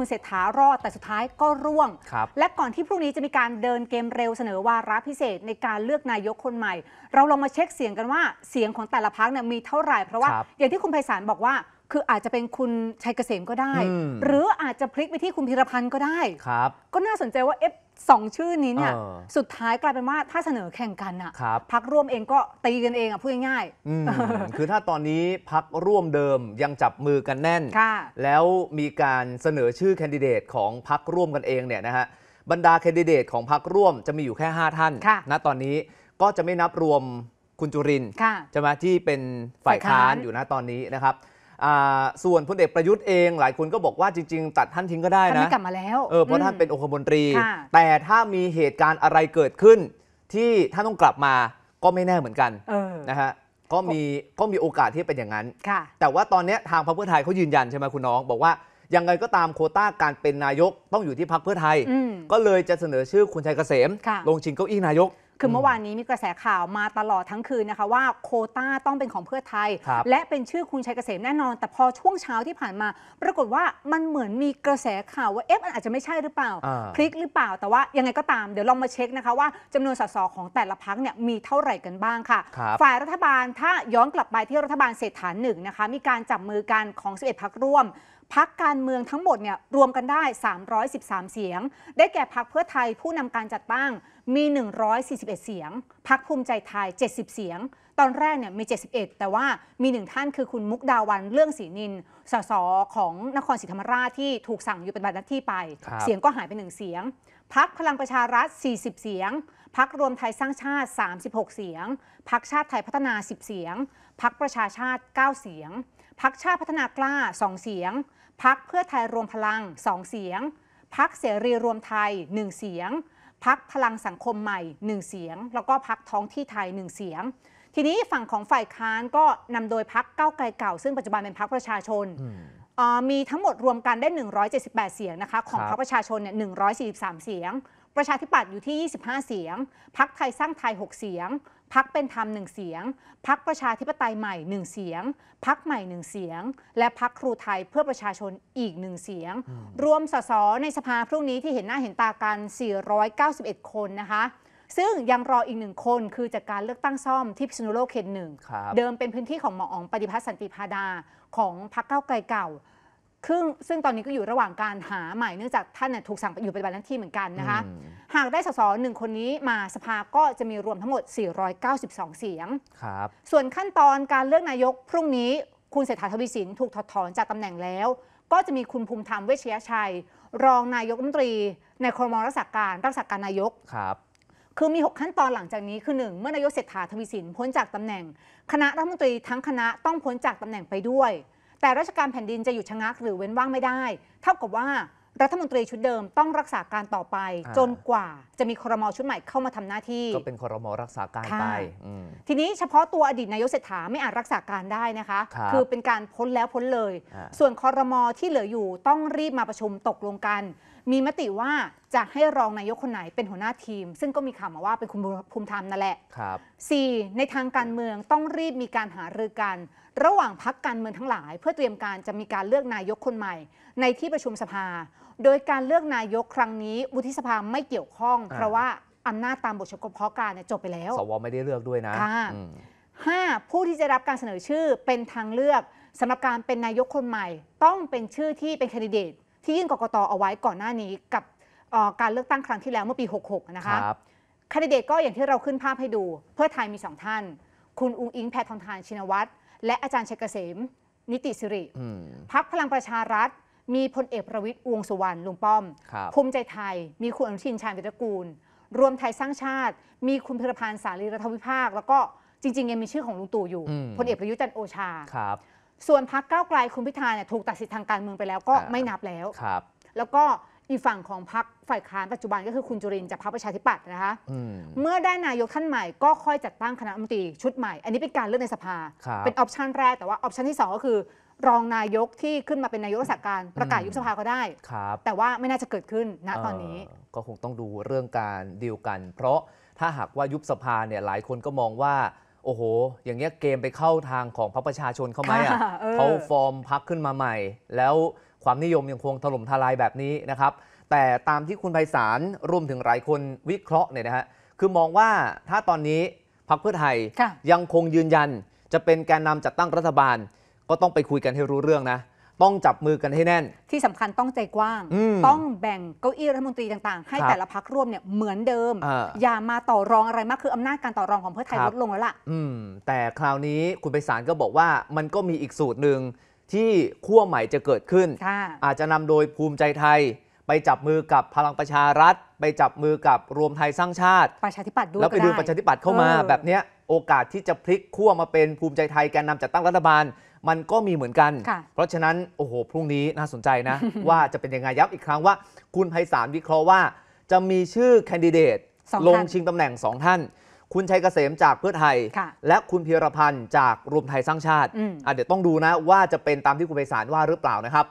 คุณเศรษฐารอดแต่สุดท้ายก็ร่วง และก่อนที่พรุ่งนี้จะมีการเดินเกมเร็วเสนอวาระพิเศษในการเลือกนายกคนใหม่ เราลองมาเช็คเสียงกันว่าเสียงของแต่ละพักเนี่ยมีเท่าไหร่ เพราะว่าอย่างที่คุณไพศาลบอกว่าคืออาจจะเป็นคุณชัยเกษมก็ได้ หรืออาจจะพลิกไปที่คุณพิรพันธ์ก็ได้ครับ ก็น่าสนใจว่าเอฟสองชื่อนี้เนี่ยสุดท้ายกลายเป็นว่า ถ้าเสนอแข่งกันอะครับพักร่วมเองก็ตีกันเองอะพูดง่ายๆคือถ้าตอนนี้พักร่วมเดิมยังจับมือกันแน่น แล้วมีการเสนอชื่อแคนดิเดตของพักร่วมกันเองเนี่ยนะฮะบรรดาแคนดิเดตของพักร่วมจะมีอยู่แค่ 5 ท่านคะณตอนนี้ก็จะไม่นับรวมคุณจุรินใช่ไหมที่เป็นฝ่ายค้านนอยู่นะตอนนี้นะครับส่วนพลเอกประยุทธ์เองหลายคนก็บอกว่าจริง ๆ ตัดท่านทิ้งก็ได้นะ ท่านกลับมาแล้วเออเพราะท่านเป็นองคมนตรี แต่ถ้ามีเหตุการณ์อะไรเกิดขึ้นที่ท่านต้องกลับมาก็ไม่แน่เหมือนกันนะฮะ ก็มีก็มีโอกาสที่เป็นอย่างนั้น แต่ว่าตอนนี้ทางพรรคเพื่อไทยเขายืนยันใช่ไหมคุณน้อง บอกว่ายังไงก็ตามโคต้าการเป็นนายกต้องอยู่ที่พรรคเพื่อไทย ก็เลยจะเสนอชื่อคุณชัยเกษม ลงชิงเก้าอี้นายกคือเมื่อวานนี้มีกระแสข่าวมาตลอดทั้งคืนนะคะว่าโคต้าต้องเป็นของเพื่อไทย และเป็นชื่อคุณชัยเกษมแน่นอน แต่พอช่วงเช้าที่ผ่านมา ปรากฏว่ามันเหมือนมีกระแสข่าวว่าเอ๊ะมันอาจจะไม่ใช่หรือเปล่าคพลิกหรือเปล่าแต่ว่ายังไงก็ตาม เดี๋ยวลองมาเช็คนะคะ ว่าจำนวนสสของแต่ละพักเนี่ยมีเท่าไหร่กันบ้างค่ะคฝ่ายรัฐบาลถ้าย้อนกลับไปที่รัฐบาลเศรษฐาหนึ่งนะคะมีการจับมือกันของ11พักร่วมพักการเมืองทั้งหมดเนี่ยรวมกันได้ 313 เสียง ได้แก่พักเพื่อไทยผู้นำการจัดตั้ง มี 141 เสียง พักภูมิใจไทย 70 เสียงตอนแรกเนี่ยมี 71 แต่ว่ามีหนึ่งท่านคือคุณมุกดาวันเรื่องศรีนิน สสของนครศรีธรรมราชที่ถูกสั่งอยู่เป็นบัตรหน้ที่ไป เสียงก็หายไปหนึ่งเสียงพักพลังประชารัฐ40 เสียงพักรวมไทยสร้างชาติ 36 เสียงพักชาติไทยพัฒนา 10 เสียง พักประชาชาติ 9เสียงพักชาติพัฒนากล้า2เสียงพักเพื่อไทยรวมพลัง2เสียงพักเสรีรวมไทย1เสียงพักพลังสังคมใหม่1เสียงแล้วก็พักท้องที่ไทย1เสียงทีนี้ฝั่งของฝ่ายค้านก็นำโดยพักเก้าไกลเก่าซึ่งปัจจุบันเป็นพักประชาชนมีทั้งหมดรวมกันได้ 178 เสียงนะคะของพรรคประชาชนเนี่ย 143 เสียง ประชาธิปัตย์อยู่ที่ 25 เสียงพักไทยสร้างไทย 6 เสียงพักเป็นธรรมหนึ่งเสียงพักประชาธิปไตยใหม่ 1 เสียงพักใหม่ 1 เสียงและพักครูไทยเพื่อประชาชนอีก 1 เสียง รวมสสในสภาพรุ่งนี้ที่เห็นหน้าเห็นตากัน 491 คนนะคะซึ่งยังรออีกหนึ่งคนคือจากการเลือกตั้งซ่อมที่พิษณุโลกเขตหนึ่ง เดิมเป็นพื้นที่ของหมออ๋องปฏิพัฒน์สันติพาดาของพรรคเก้าไกลเก่าซึ่งซึ่งตอนนี้ก็อยู่ระหว่างการหาใหม่เนื่องจากท่านน่ถูกสั่งอยู่ปฏิบัติหน้าที่เหมือนกันนะคะหากได้สสหนึ่งคนนี้มาสภาก็จะมีรวมทั้งหมด 492 เสียงครับส่วนขั้นตอนการเลือกนายกพรุ่งนี้คุณเศรษฐาทวีสินถูกถอดถอนจากตำแหน่งแล้ว ก็จะมีคุณภูมิธรรมเวชยชัย รองนายกรัฐมนตรีในครมรักษาการรักษาการนายกครับคือมี 6 ขั้นตอนหลังจากนี้ คือ1เมื่อนายกเศรษฐาทวีสินพ้นจากตำแหน่ง คณะรัฐมนตรีทั้งคณะต้องพ้นจากตำแหน่งไปด้วย แต่ราชการแผ่นดินจะอยู่ชะงักหรือเว้นว่างไม่ได้ เท่ากับว่ารัฐมนตรีชุดเดิมต้องรักษาการต่อไป จนกว่าจะมีครมชุดใหม่เข้ามาทำหน้าที่ก็เป็นครมรักษาการไปทีนี้เฉพาะตัวอดีตนายกเศรษฐาไม่อาจรักษาการได้นะคะคคือเป็นการพ้นแล้วพ้นเลย ส่วนครมที่เหลืออยู่ต้องรีบมาประชุมตกลงกันมีมติว่าจะให้รองนายกคนไหนเป็นหัวหน้าทีม ซึ่งก็มีข่าวมาว่าเป็นคุณภูมิธรรมนั่นแหละ ครับ 4. ในทางการเมืองต้องรีบมีการหารือกัน ระหว่างพักการเมืองทั้งหลาย เพื่อเตรียมการจะมีการเลือกนายกคนใหม่ ในที่ประชุมสภา โดยการเลือกนายกครั้งนี้วุฒิสภาไม่เกี่ยวข้อง เพราะว่าอำนาจตามบทเฉพาะการจบไปแล้วสวไม่ได้เลือกด้วยนะห้าผู้ที่จะรับการเสนอชื่อเป็นทางเลือกสำหรับการเป็นนายกคนใหม่ ต้องเป็นชื่อที่เป็นคนดิเดตที่ยื่นกกตเอาไว้ก่อนหน้านี้กับการเลือกตั้งครั้งที่แล้วเมื่อปี 66 นะคะคดิเดตก็อย่างที่เราขึ้นภาพให้ดู เพื่อไทยมีสองท่าน คุณอุงอิงแพทองทานชินวัตรและอาจารย์เชกเกษม นิติสิริ พักพลังประชารัฐ มีพลเอกประวิตรวงสุวรรณลุงป้อมภูมิใจไทยมีคุณอนุทินชาญวิรกูล รวมไทยสร้างชาติ มีคุณพิรพันธ์สารีรัฐวิภาคแล้วก็จริง ๆ ยังมีชื่อของลุงตู่อยู่พลเอกประยุจันโอชาส่วนพักเก้าไกลคุณพิธาเนี่ยถูกตัดสิทธิ์ทางการเมืองไปแล้วก็ไม่นับแล้ว ครับ แล้วก็อีกฝั่งของพักฝ่ายค้านปัจจุบันก็คือคุณจุรินจากพรรคประชาธิปัตย์นะคะมเมื่อได้นายกท่านใหม่ก็ค่อยจัดตั้งคณะรัฐมนตรีชุดใหม่ อันนี้เป็นการเลือกในสภา เป็นออปชันแรกแต่ว่าออปชันที่2 ก็คือ รองนายกที่ขึ้นมาเป็นนายกรัฐการประกาศยุบสภาก็ได้ ครับ แต่ว่าไม่น่าจะเกิดขึ้นณตอนนี้ ก็คงต้องดูเรื่องการดีลกัน เพราะถ้าหากว่ายุบสภาเนี่ยหลายคนก็มองว่าโอ้โห อย่างเงี้ยเกมไปเข้าทางของพรรคประชาชนเขาไหมอ่ะเขาฟอร์มพักขึ้นมาใหม่ แล้วความนิยมยังคงถล่มทลายแบบนี้นะครับ แต่ตามที่คุณไพศาลรวมถึงหลายคนวิเคราะห์เนี่ยนะฮะ คือมองว่าถ้าตอนนี้พรรคเพื่อไทยยังคงยืนยันจะเป็นแกนนำจัดตั้งรัฐบาล ก็ต้องไปคุยกันให้รู้เรื่องนะต้องจับมือกันให้แน่น ที่สำคัญต้องใจกว้าง ต้องแบ่งเก้าอี้รัฐมนตรีต่าง ๆ ให้แต่ละพักร่วมเนี่ยเหมือนเดิม อย่ามาต่อรองอะไรมากคืออำนาจการต่อรองของเพื่อไทยลดลงแล้วล่ะแต่คราวนี้คุณไปสารก็บอกว่ามันก็มีอีกสูตรหนึ่งที่ขั้วใหม่จะเกิดขึ้น อาจจะนำโดยภูมิใจไทยไปจับมือกับพลังประชารัฐ ไปจับมือกับรวมไทยสร้างชาติ ประชาธิปัตย์ด้วยแล้วไปดึงประชาธิปัตย์เข้ามา แบบเนี้ยโอกาสที่จะพลิกขั้วมาเป็นภูมิใจไทยแกนนาจัดตั้งรัฐบาลมันก็มีเหมือนกัน เพราะฉะนั้น โอ้โห พรุ่งนี้น่าสนใจนะ ว่าจะเป็นยังไงย้ำอีกครั้งว่า คุณไพศาลวิเคราะห์ว่าจะมีชื่อแคนดิเดตลงชิงตำแหน่ง2 ท่าน คุณชัยเกษมจากเพื่อไทย และคุณเพียรพันธ์จากรวมไทยสร้างชาติเดี๋ยวต้องดูนะว่าจะเป็นตามที่คุณไพศาลว่าหรือเปล่านะครับ